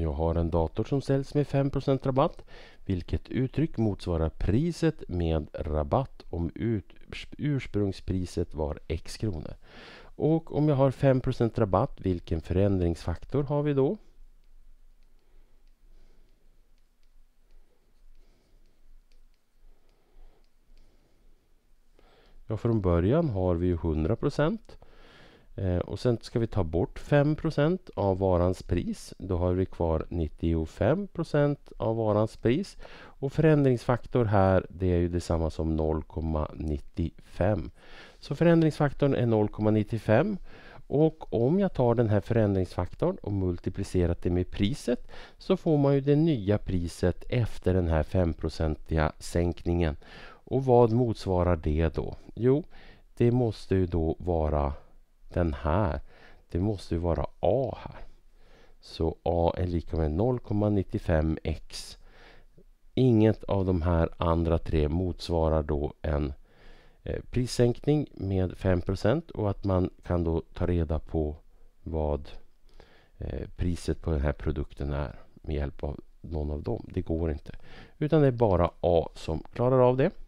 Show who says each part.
Speaker 1: Jag har en dator som säljs med 5% rabatt vilket uttryck motsvarar priset med rabatt om ursprungspriset var x kronor. Och om jag har 5% rabatt, vilken förändringsfaktor har vi då? Ja, från början har vi ju 100% Eh, och sen ska vi ta bort 5 av varans pris. Då har vi kvar 95 av varans pris. Och förändringsfaktor här, det är ju detsamma som 0,95. Så förändringsfaktorn är 0,95. Och om jag tar den här förändringsfaktorn och multiplicerar det med priset så får man ju det nya priset efter den här 5-procentiga sänkningen. Och vad motsvarar det då? Jo, det måste ju då vara den här. Det måste ju vara A här. Så A är lika med 0,95x. Inget av de här andra tre motsvarar då en eh, prissänkning med 5 och att man kan då ta reda på vad eh, priset på den här produkten är med hjälp av någon av dem. Det går inte. Utan det är bara A som klarar av det.